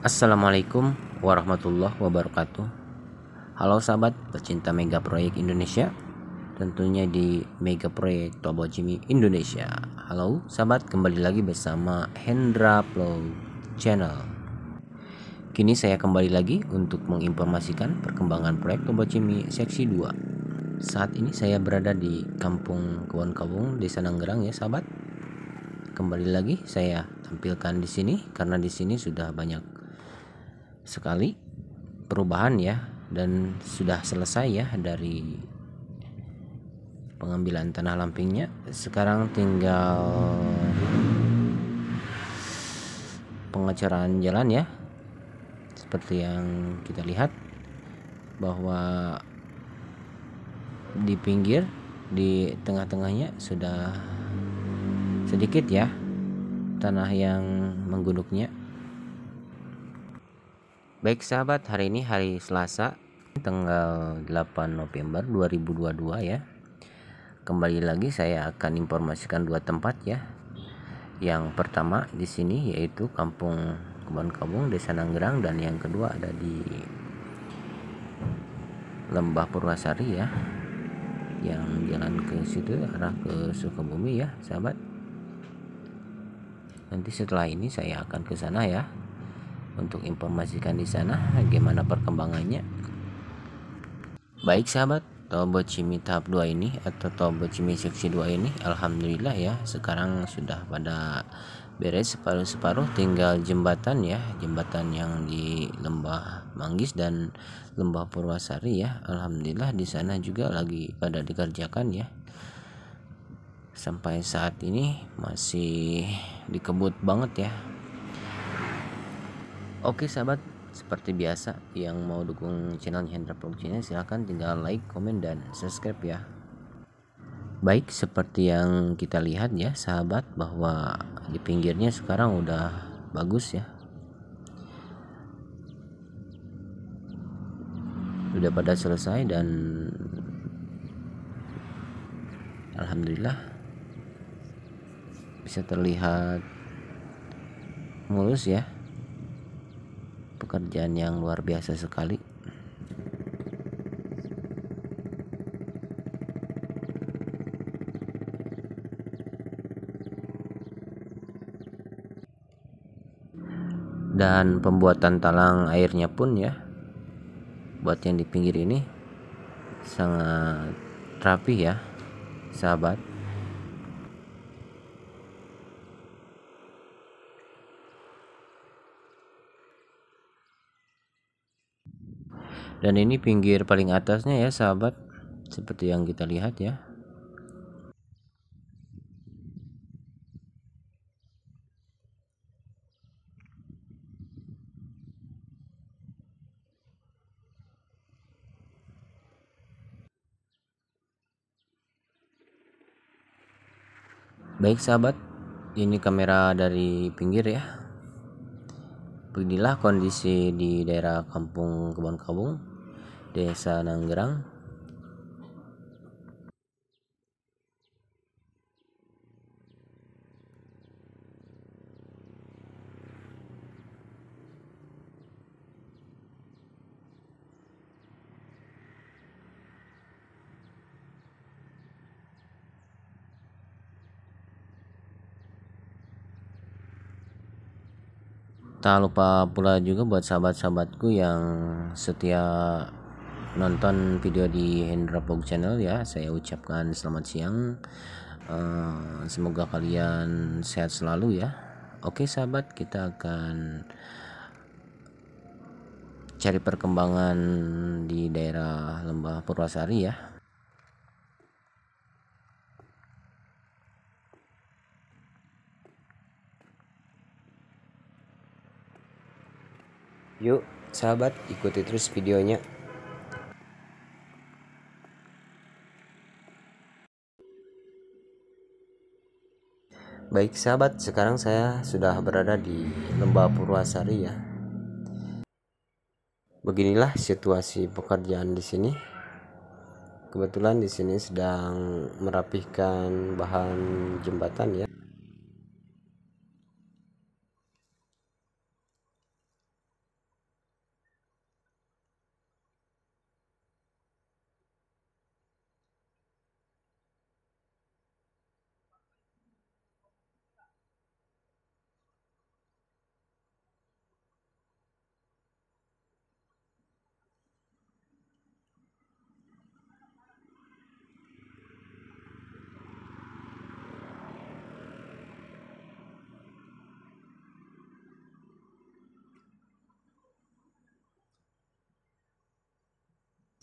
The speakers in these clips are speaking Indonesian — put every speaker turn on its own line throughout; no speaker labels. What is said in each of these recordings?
Assalamualaikum warahmatullahi wabarakatuh. Halo sahabat pecinta mega proyek Indonesia, tentunya di mega proyek Tobo Jimmy Indonesia. Halo sahabat, kembali lagi bersama Hendra Plow Channel. Kini saya kembali lagi untuk menginformasikan perkembangan proyek Tobo Jimmy seksi 2. Saat ini saya berada di Kampung kebon Kabung, Desa Nanggerang ya sahabat. Kembali lagi saya tampilkan di sini karena di sini sudah banyak sekali perubahan ya dan sudah selesai ya dari pengambilan tanah lampingnya sekarang tinggal pengecoran jalan ya seperti yang kita lihat bahwa di pinggir di tengah-tengahnya sudah sedikit ya tanah yang menggunuknya Baik sahabat, hari ini hari Selasa tanggal 8 November 2022 ya. Kembali lagi saya akan informasikan dua tempat ya. Yang pertama di sini yaitu Kampung Kebon Kabung Desa Nanggerang dan yang kedua ada di Lembah Purwasari ya. Yang jalan ke situ arah ke Sukabumi ya, sahabat. Nanti setelah ini saya akan ke sana ya untuk informasikan di sana bagaimana perkembangannya. Baik sahabat, tobot Cimi tahap 2 ini atau tobot Cimi seksi 2 ini alhamdulillah ya sekarang sudah pada beres separuh-separuh tinggal jembatan ya jembatan yang di Lembah Manggis dan Lembah Purwasari ya alhamdulillah di sana juga lagi pada dikerjakan ya sampai saat ini masih dikebut banget ya Oke sahabat, seperti biasa yang mau dukung channel Hendra Produksinya silahkan tinggal like, komen, dan subscribe ya. Baik, seperti yang kita lihat ya sahabat bahwa di pinggirnya sekarang udah bagus ya. Udah pada selesai dan Alhamdulillah bisa terlihat mulus ya pekerjaan yang luar biasa sekali dan pembuatan talang airnya pun ya buat yang di pinggir ini sangat rapi ya sahabat dan ini pinggir paling atasnya ya sahabat seperti yang kita lihat ya Baik sahabat, ini kamera dari pinggir ya. Beginilah kondisi di daerah Kampung Kebon Kabung. Desa Nanggerang tak lupa pula juga buat sahabat-sahabatku yang setia nonton video di Hendra Vlog Channel ya. Saya ucapkan selamat siang. Uh, semoga kalian sehat selalu ya. Oke sahabat, kita akan cari perkembangan di daerah Lembah Purwasari ya. Yuk, sahabat, ikuti terus videonya. Baik sahabat, sekarang saya sudah berada di Lembah Purwasari ya. Beginilah situasi pekerjaan di sini. Kebetulan di sini sedang merapihkan bahan jembatan ya.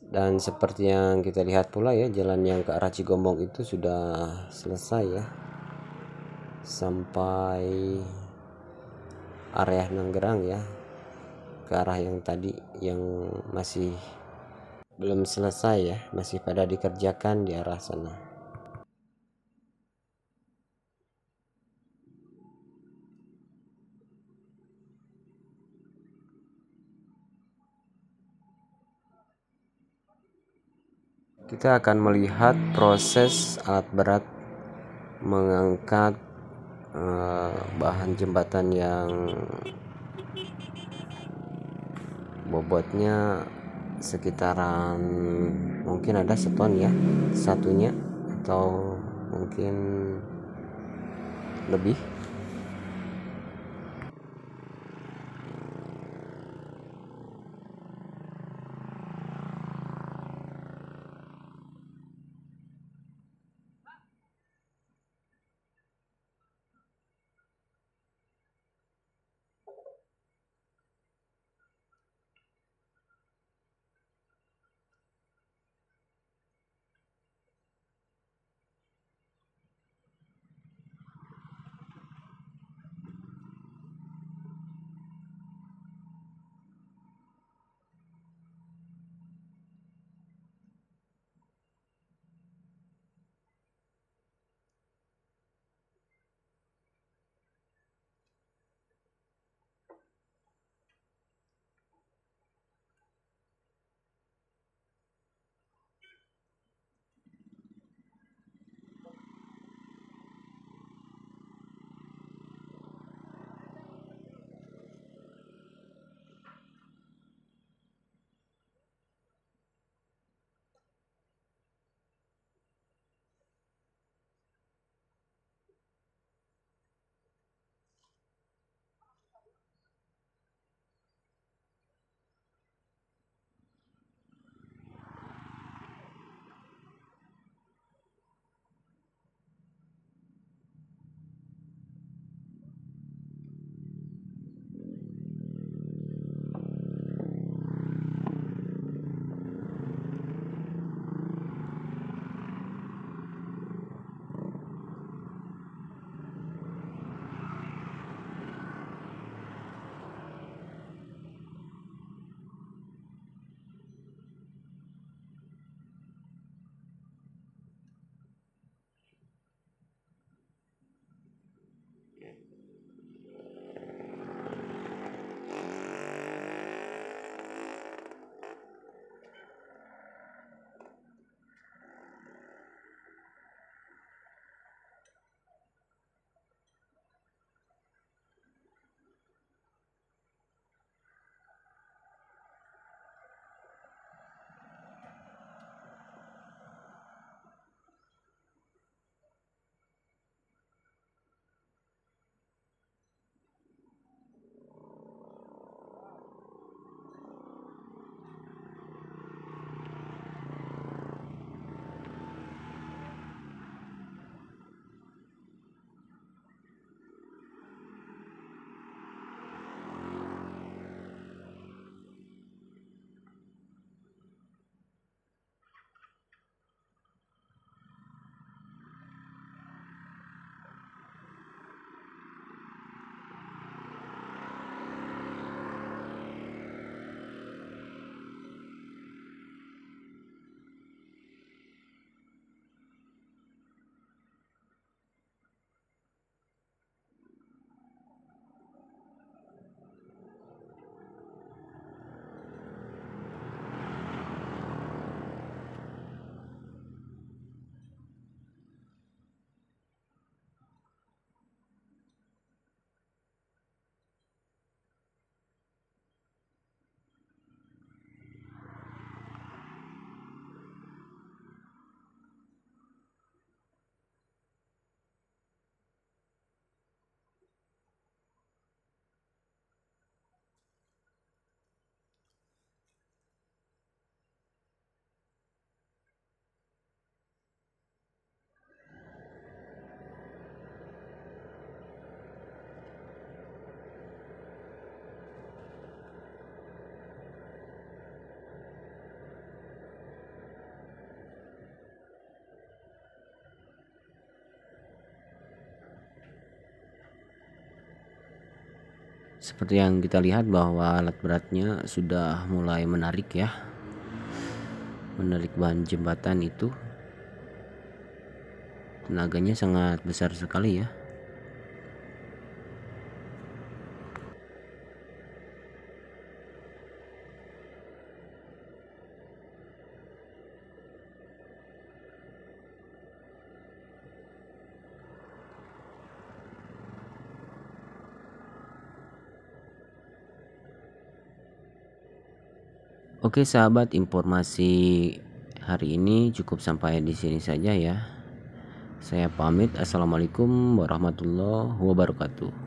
dan seperti yang kita lihat pula ya jalan yang ke arah Cigombong itu sudah selesai ya sampai area Nanggerang ya ke arah yang tadi yang masih belum selesai ya masih pada dikerjakan di arah sana kita akan melihat proses alat berat mengangkat eh, bahan jembatan yang bobotnya sekitaran mungkin ada seton ya satunya atau mungkin lebih seperti yang kita lihat bahwa alat beratnya sudah mulai menarik ya menarik bahan jembatan itu tenaganya sangat besar sekali ya Oke sahabat, informasi hari ini cukup sampai di sini saja ya. Saya pamit. Assalamualaikum warahmatullahi wabarakatuh.